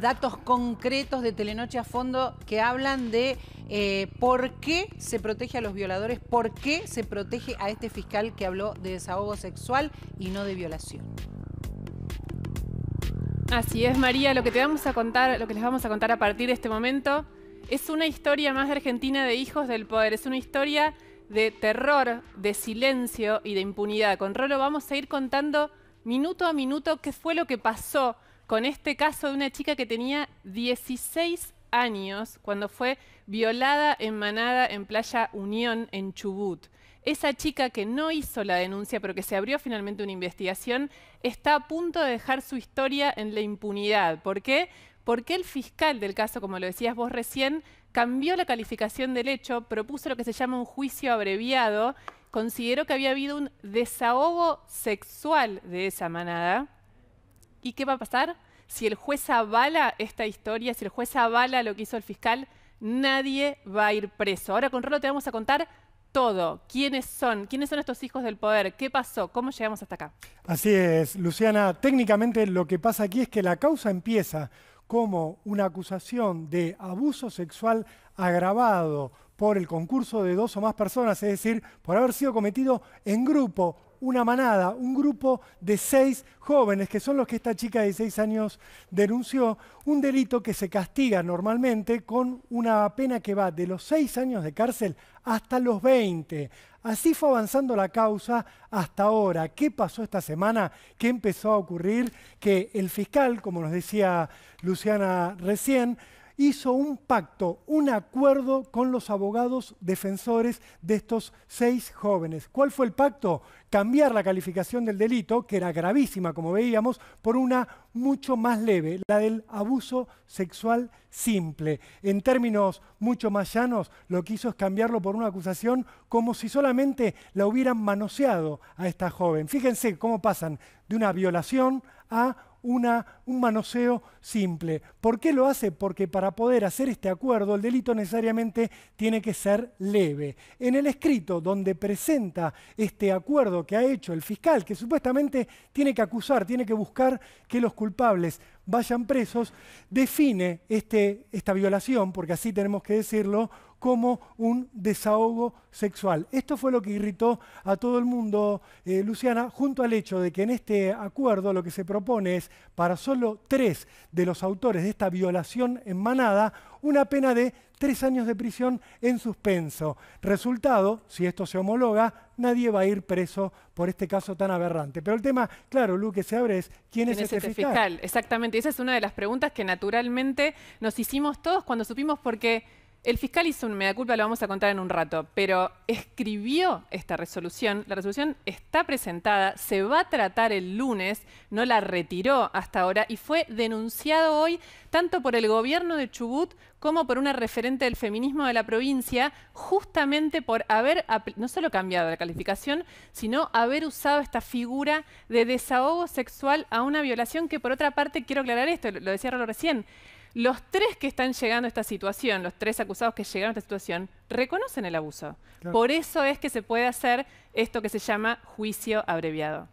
datos concretos de Telenoche a fondo que hablan de eh, por qué se protege a los violadores, por qué se protege a este fiscal que habló de desahogo sexual y no de violación. Así es, María, lo que te vamos a contar, lo que les vamos a contar a partir de este momento es una historia más de Argentina de hijos del poder, es una historia de terror, de silencio y de impunidad. Con Rolo vamos a ir contando minuto a minuto qué fue lo que pasó con este caso de una chica que tenía 16 años cuando fue violada en manada en Playa Unión, en Chubut. Esa chica que no hizo la denuncia, pero que se abrió finalmente una investigación, está a punto de dejar su historia en la impunidad. ¿Por qué? Porque el fiscal del caso, como lo decías vos recién, cambió la calificación del hecho, propuso lo que se llama un juicio abreviado, consideró que había habido un desahogo sexual de esa manada ¿Y qué va a pasar? Si el juez avala esta historia, si el juez avala lo que hizo el fiscal, nadie va a ir preso. Ahora con Rolo te vamos a contar todo, quiénes son, quiénes son estos hijos del poder, qué pasó, cómo llegamos hasta acá. Así es, Luciana, técnicamente lo que pasa aquí es que la causa empieza como una acusación de abuso sexual agravado por el concurso de dos o más personas, es decir, por haber sido cometido en grupo una manada, un grupo de seis jóvenes, que son los que esta chica de seis años denunció, un delito que se castiga normalmente con una pena que va de los seis años de cárcel hasta los 20. Así fue avanzando la causa hasta ahora. ¿Qué pasó esta semana? ¿Qué empezó a ocurrir? Que el fiscal, como nos decía Luciana recién, hizo un pacto, un acuerdo con los abogados defensores de estos seis jóvenes. ¿Cuál fue el pacto? Cambiar la calificación del delito, que era gravísima como veíamos, por una mucho más leve, la del abuso sexual simple. En términos mucho más llanos, lo que hizo es cambiarlo por una acusación como si solamente la hubieran manoseado a esta joven. Fíjense cómo pasan de una violación a una, un manoseo simple. ¿Por qué lo hace? Porque para poder hacer este acuerdo el delito necesariamente tiene que ser leve. En el escrito donde presenta este acuerdo que ha hecho el fiscal, que supuestamente tiene que acusar, tiene que buscar que los culpables vayan presos, define este, esta violación, porque así tenemos que decirlo, como un desahogo sexual. Esto fue lo que irritó a todo el mundo, eh, Luciana, junto al hecho de que en este acuerdo lo que se propone es para solo tres de los autores de esta violación en manada una pena de tres años de prisión en suspenso. Resultado, si esto se homologa, nadie va a ir preso por este caso tan aberrante. Pero el tema, claro, Lu, que se abre es quién, es, ese este este fiscal? fiscal. Exactamente, esa es una de las preguntas que naturalmente nos hicimos todos cuando supimos por qué el fiscal hizo un mea culpa, lo vamos a contar en un rato, pero escribió esta resolución. La resolución está presentada, se va a tratar el lunes, no la retiró hasta ahora y fue denunciado hoy tanto por el gobierno de Chubut como por una referente del feminismo de la provincia, justamente por haber no solo cambiado la calificación, sino haber usado esta figura de desahogo sexual a una violación que por otra parte, quiero aclarar esto, lo decía Rolo recién, los tres que están llegando a esta situación, los tres acusados que llegaron a esta situación, reconocen el abuso. Por eso es que se puede hacer esto que se llama juicio abreviado.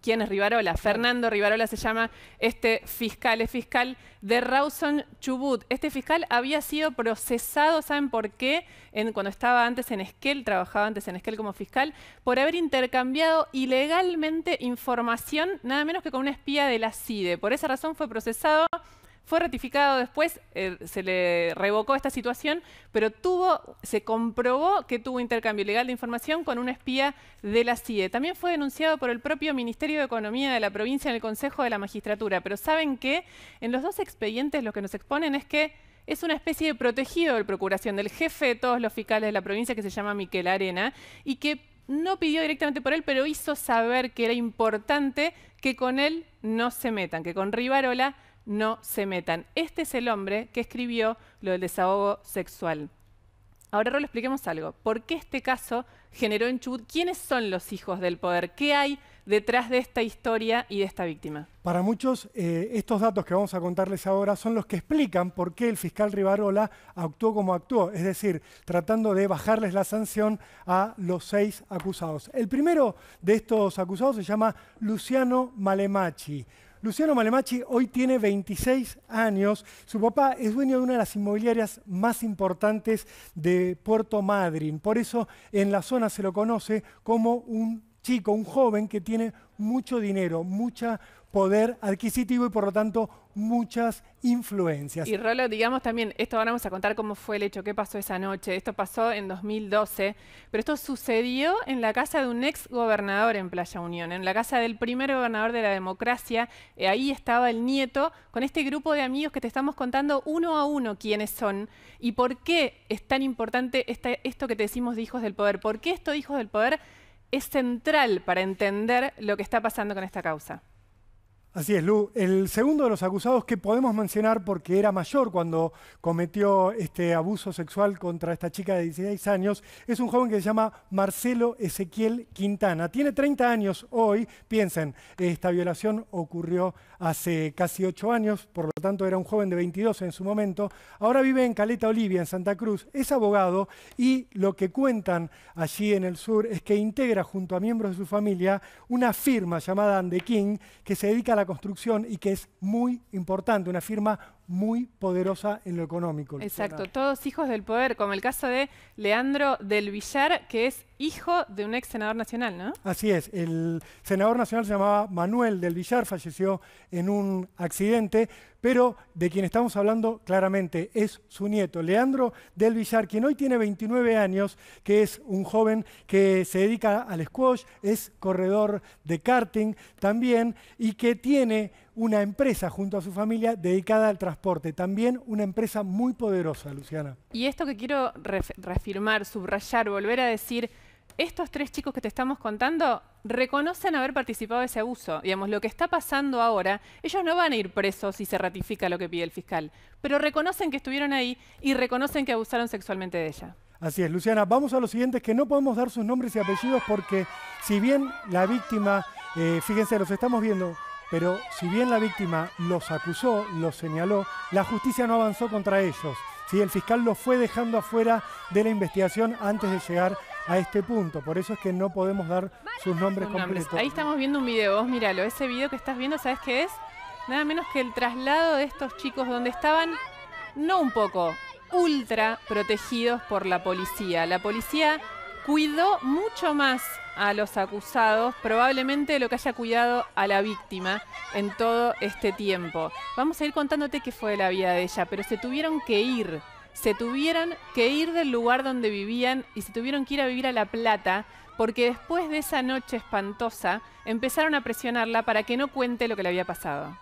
¿Quién es Rivarola? Fernando Rivarola se llama este fiscal, es fiscal de Rawson Chubut. Este fiscal había sido procesado, ¿saben por qué? cuando estaba antes en Esquel, trabajaba antes en Esquel como fiscal, por haber intercambiado ilegalmente información, nada menos que con una espía de la CIDE. Por esa razón fue procesado fue ratificado después, eh, se le revocó esta situación, pero tuvo, se comprobó que tuvo intercambio ilegal de información con un espía de la CIE. También fue denunciado por el propio Ministerio de Economía de la provincia en el Consejo de la Magistratura. Pero ¿saben que En los dos expedientes lo que nos exponen es que es una especie de protegido de procuración del jefe de todos los fiscales de la provincia que se llama Miquel Arena y que no pidió directamente por él, pero hizo saber que era importante que con él no se metan, que con Rivarola no se metan. Este es el hombre que escribió lo del desahogo sexual. Ahora lo expliquemos algo. ¿Por qué este caso generó en Chubut? ¿Quiénes son los hijos del poder? ¿Qué hay detrás de esta historia y de esta víctima? Para muchos, eh, estos datos que vamos a contarles ahora son los que explican por qué el fiscal Rivarola actuó como actuó, es decir, tratando de bajarles la sanción a los seis acusados. El primero de estos acusados se llama Luciano Malemachi. Luciano Malemachi hoy tiene 26 años. Su papá es dueño de una de las inmobiliarias más importantes de Puerto Madryn. Por eso en la zona se lo conoce como un chico, un joven que tiene mucho dinero, mucho poder adquisitivo y por lo tanto muchas influencias. Y Rolo, digamos también, esto ahora vamos a contar cómo fue el hecho, qué pasó esa noche, esto pasó en 2012, pero esto sucedió en la casa de un ex gobernador en Playa Unión, en la casa del primer gobernador de la democracia, eh, ahí estaba el nieto con este grupo de amigos que te estamos contando uno a uno quiénes son y por qué es tan importante esto que te decimos de Hijos del Poder, por qué esto de Hijos del Poder es central para entender lo que está pasando con esta causa. Así es, Lu. El segundo de los acusados que podemos mencionar porque era mayor cuando cometió este abuso sexual contra esta chica de 16 años es un joven que se llama Marcelo Ezequiel Quintana. Tiene 30 años hoy. Piensen, esta violación ocurrió hace casi 8 años, por lo tanto era un joven de 22 en su momento. Ahora vive en Caleta Olivia, en Santa Cruz. Es abogado y lo que cuentan allí en el sur es que integra junto a miembros de su familia una firma llamada King que se dedica a construcción y que es muy importante, una firma muy poderosa en lo económico. Exacto, todos hijos del poder, como el caso de Leandro del Villar, que es hijo de un ex senador nacional, ¿no? Así es, el senador nacional se llamaba Manuel del Villar, falleció en un accidente, pero de quien estamos hablando claramente es su nieto, Leandro del Villar, quien hoy tiene 29 años, que es un joven que se dedica al squash, es corredor de karting también y que tiene una empresa junto a su familia dedicada al transporte. También una empresa muy poderosa, Luciana. Y esto que quiero reafirmar, subrayar, volver a decir, estos tres chicos que te estamos contando reconocen haber participado de ese abuso. Digamos, lo que está pasando ahora, ellos no van a ir presos si se ratifica lo que pide el fiscal, pero reconocen que estuvieron ahí y reconocen que abusaron sexualmente de ella. Así es, Luciana, vamos a los siguientes que no podemos dar sus nombres y apellidos porque si bien la víctima, eh, fíjense, los estamos viendo, pero si bien la víctima los acusó, los señaló, la justicia no avanzó contra ellos. si El fiscal los fue dejando afuera de la investigación antes de llegar a este punto. Por eso es que no podemos dar sus nombres completos. Ahí estamos viendo un video, vos míralo. Ese video que estás viendo, ¿sabes qué es? Nada menos que el traslado de estos chicos donde estaban, no un poco, ultra protegidos por la policía. La policía cuidó mucho más a los acusados, probablemente lo que haya cuidado a la víctima en todo este tiempo. Vamos a ir contándote qué fue la vida de ella, pero se tuvieron que ir, se tuvieron que ir del lugar donde vivían y se tuvieron que ir a vivir a La Plata, porque después de esa noche espantosa empezaron a presionarla para que no cuente lo que le había pasado.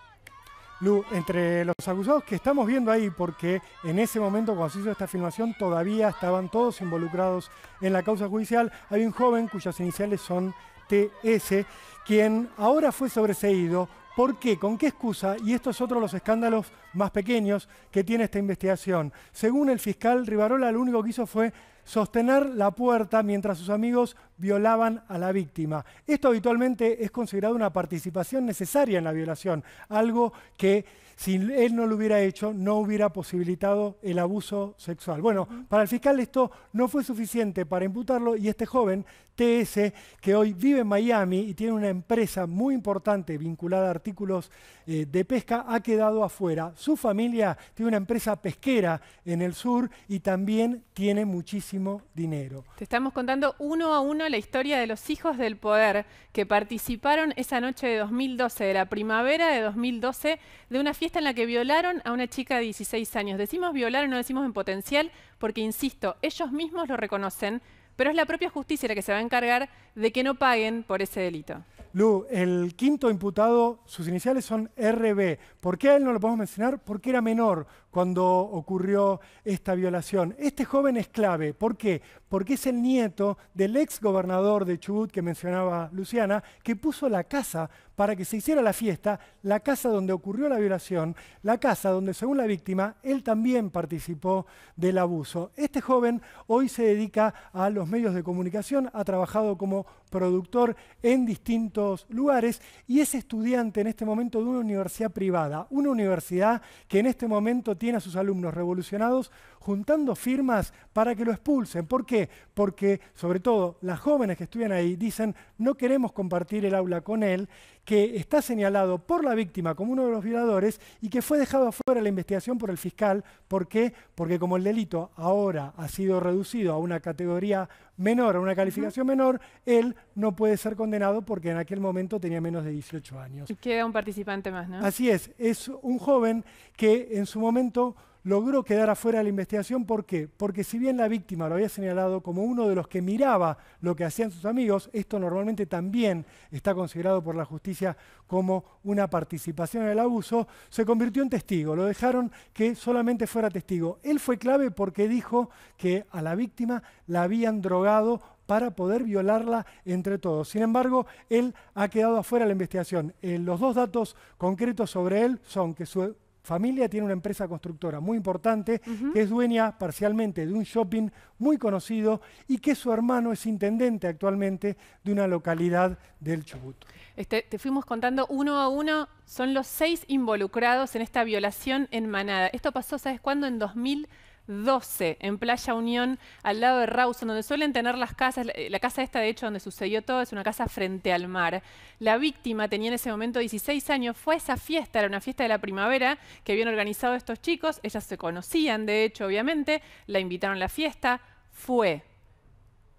Lu, entre los acusados que estamos viendo ahí, porque en ese momento cuando se hizo esta filmación todavía estaban todos involucrados en la causa judicial, hay un joven cuyas iniciales son TS, quien ahora fue sobreseído ¿Por qué? ¿Con qué excusa? Y esto es otro de los escándalos más pequeños que tiene esta investigación. Según el fiscal Rivarola, lo único que hizo fue sostener la puerta mientras sus amigos violaban a la víctima. Esto habitualmente es considerado una participación necesaria en la violación, algo que si él no lo hubiera hecho no hubiera posibilitado el abuso sexual. Bueno, para el fiscal esto no fue suficiente para imputarlo y este joven TS, que hoy vive en Miami y tiene una empresa muy importante vinculada a artículos eh, de pesca, ha quedado afuera. Su familia tiene una empresa pesquera en el sur y también tiene muchísimo dinero. Te estamos contando uno a uno la historia de los hijos del poder que participaron esa noche de 2012, de la primavera de 2012, de una fiesta en la que violaron a una chica de 16 años. Decimos violaron, no decimos en potencial, porque, insisto, ellos mismos lo reconocen pero es la propia justicia la que se va a encargar de que no paguen por ese delito. Lu, el quinto imputado, sus iniciales son RB. ¿Por qué a él no lo podemos mencionar? Porque era menor cuando ocurrió esta violación. Este joven es clave. ¿Por qué? Porque es el nieto del ex gobernador de Chubut que mencionaba Luciana, que puso la casa para que se hiciera la fiesta, la casa donde ocurrió la violación, la casa donde, según la víctima, él también participó del abuso. Este joven hoy se dedica a los medios de comunicación, ha trabajado como productor en distintos lugares y es estudiante en este momento de una universidad privada, una universidad que en este momento tiene a sus alumnos revolucionados juntando firmas para que lo expulsen. ¿Por qué? Porque sobre todo las jóvenes que estudian ahí dicen no queremos compartir el aula con él, que está señalado por la víctima como uno de los violadores y que fue dejado afuera de la investigación por el fiscal. ¿Por qué? Porque como el delito ahora ha sido reducido a una categoría menor, a una calificación menor, él no puede ser condenado porque en aquel momento tenía menos de 18 años. Y queda un participante más, ¿no? Así es, es un joven que en su momento logró quedar afuera de la investigación. ¿Por qué? Porque si bien la víctima lo había señalado como uno de los que miraba lo que hacían sus amigos, esto normalmente también está considerado por la justicia como una participación en el abuso, se convirtió en testigo. Lo dejaron que solamente fuera testigo. Él fue clave porque dijo que a la víctima la habían drogado para poder violarla entre todos. Sin embargo, él ha quedado afuera de la investigación. Eh, los dos datos concretos sobre él son que su familia tiene una empresa constructora muy importante, que es dueña parcialmente de un shopping muy conocido y que su hermano es intendente actualmente de una localidad del Chubut. Este, te fuimos contando uno a uno, son los seis involucrados en esta violación en Manada. Esto pasó, ¿sabes cuándo? En 2000. 12 en Playa Unión, al lado de Rawson, donde suelen tener las casas. Eh, la casa esta, de hecho, donde sucedió todo, es una casa frente al mar. La víctima tenía en ese momento 16 años. Fue esa fiesta, era una fiesta de la primavera que habían organizado estos chicos. Ellas se conocían, de hecho, obviamente. La invitaron a la fiesta. Fue.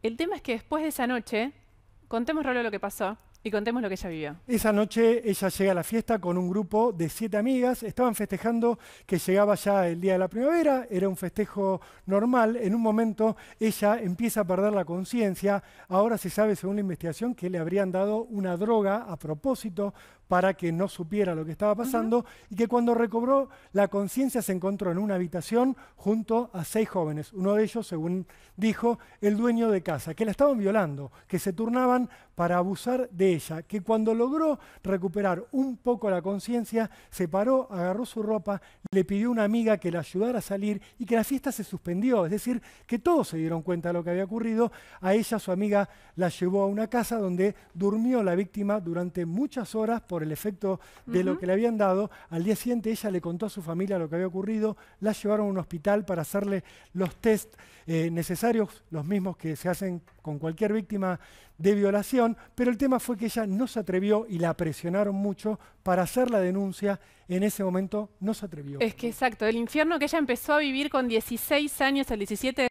El tema es que después de esa noche, contemos Rolo lo que pasó, y contemos lo que ella vivió. Esa noche ella llega a la fiesta con un grupo de siete amigas. Estaban festejando que llegaba ya el día de la primavera. Era un festejo normal. En un momento ella empieza a perder la conciencia. Ahora se sabe, según la investigación, que le habrían dado una droga a propósito para que no supiera lo que estaba pasando y que cuando recobró la conciencia se encontró en una habitación junto a seis jóvenes, uno de ellos, según dijo, el dueño de casa, que la estaban violando, que se turnaban para abusar de ella, que cuando logró recuperar un poco la conciencia, se paró, agarró su ropa, le pidió a una amiga que la ayudara a salir y que la fiesta se suspendió, es decir, que todos se dieron cuenta de lo que había ocurrido, a ella su amiga la llevó a una casa donde durmió la víctima durante muchas horas el efecto de lo que le habían dado. Al día siguiente ella le contó a su familia lo que había ocurrido, la llevaron a un hospital para hacerle los test eh, necesarios, los mismos que se hacen con cualquier víctima de violación, pero el tema fue que ella no se atrevió y la presionaron mucho para hacer la denuncia. En ese momento no se atrevió. Es que exacto, el infierno que ella empezó a vivir con 16 años, el 17 de